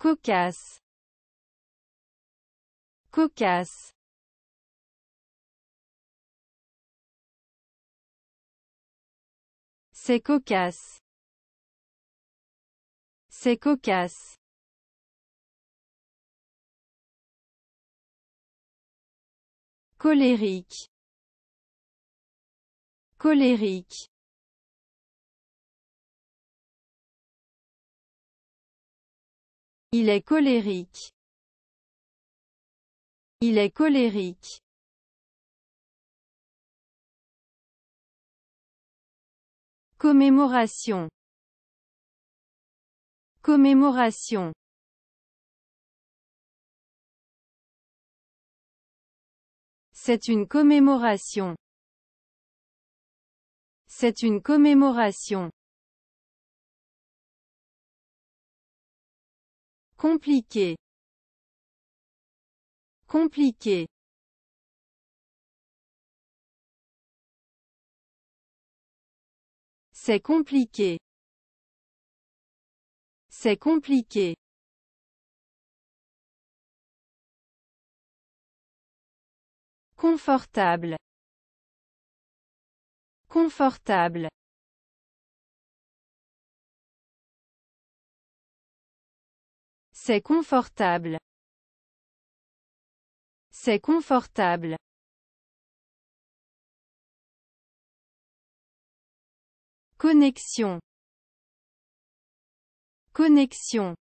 cocasse cocasse C'est cocasse. C'est cocasse. Colérique. Colérique. Il est colérique. Il est colérique. Commémoration. Commémoration. C'est une commémoration. C'est une commémoration. Compliqué. Compliqué. C'est compliqué. C'est compliqué. Confortable. Confortable. C'est confortable. C'est confortable. Connexion. Connexion.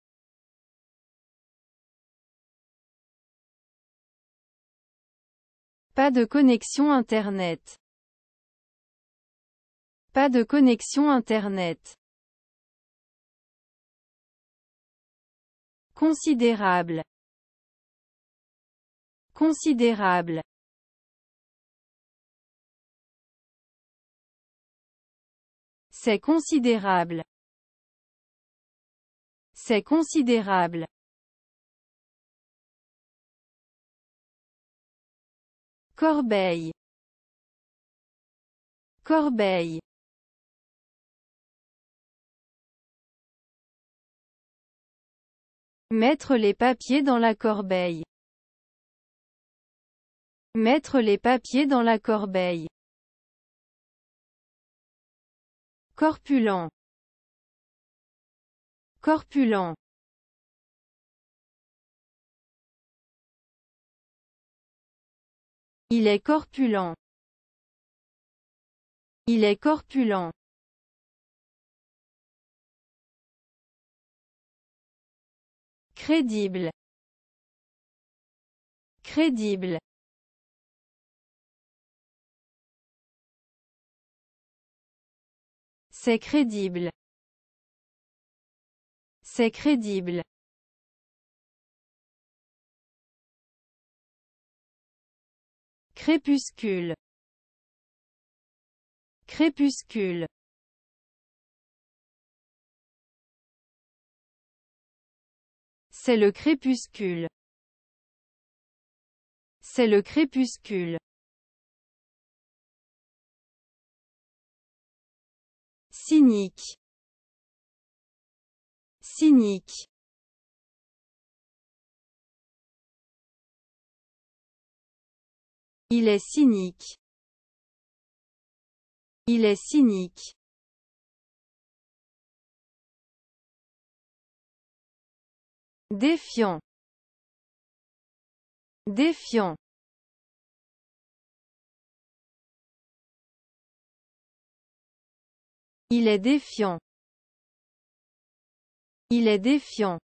Pas de connexion Internet. Pas de connexion Internet. Considérable. Considérable. C'est considérable. C'est considérable. Corbeille. Corbeille. Mettre les papiers dans la corbeille. Mettre les papiers dans la corbeille. Corpulent. Corpulent. Il est corpulent. Il est corpulent. Crédible. Crédible. C'est crédible. C'est crédible. Crépuscule. Crépuscule. C'est le crépuscule. C'est le crépuscule. Cynique. Cynique. Il est cynique. Il est cynique. Défiant. Défiant. Il est défiant. Il est défiant.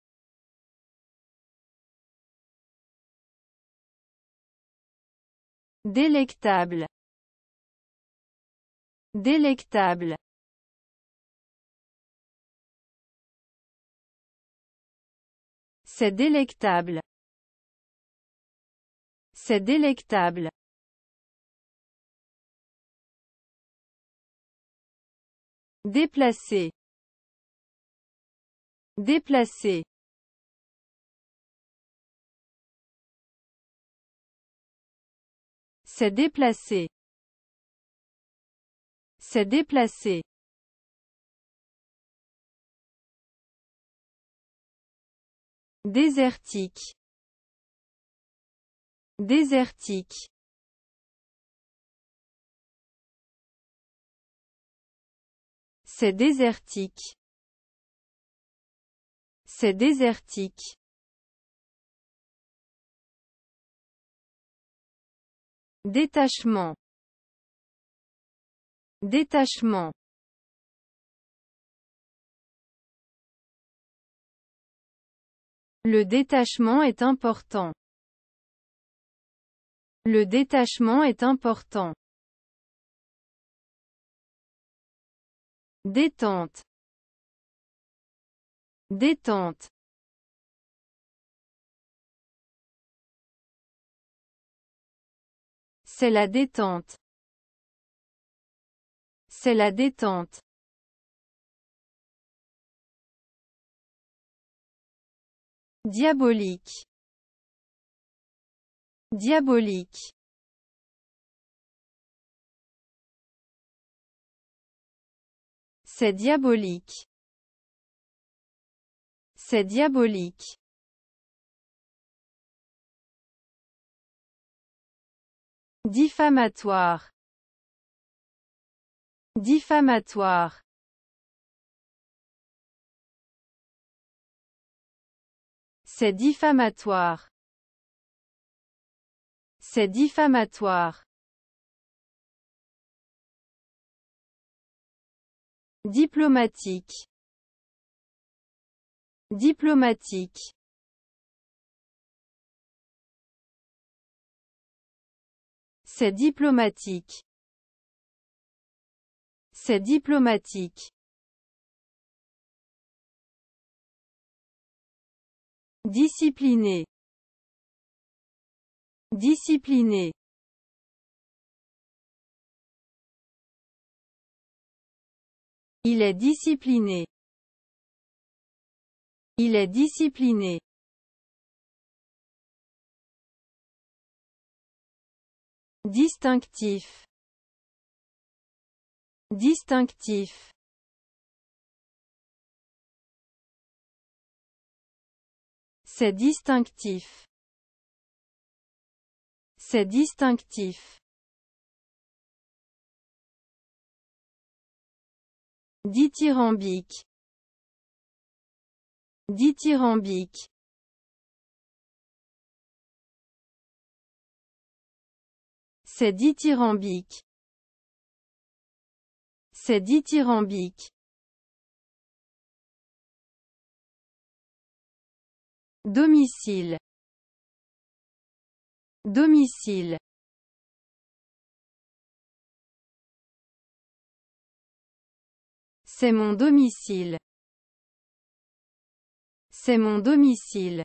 Délectable. Délectable. C'est délectable. C'est délectable. Déplacer. Déplacer. C'est déplacé. C'est déplacé. Désertique. Désertique. C'est désertique. C'est désertique. Détachement. Détachement. Le détachement est important. Le détachement est important. Détente. Détente. C'est la détente. C'est la détente. Diabolique. Diabolique. C'est diabolique. C'est diabolique. Diffamatoire. Diffamatoire. C'est diffamatoire. C'est diffamatoire. Diplomatique. Diplomatique. C'est diplomatique. C'est diplomatique. Discipliné. Discipliné. Il est discipliné. Il est discipliné. Distinctif. Distinctif. C'est distinctif. C'est distinctif. Dithyrambique. Dithyrambique. C'est dithyrambique. C'est dithyrambique. domicile domicile C'est mon domicile. C'est mon domicile.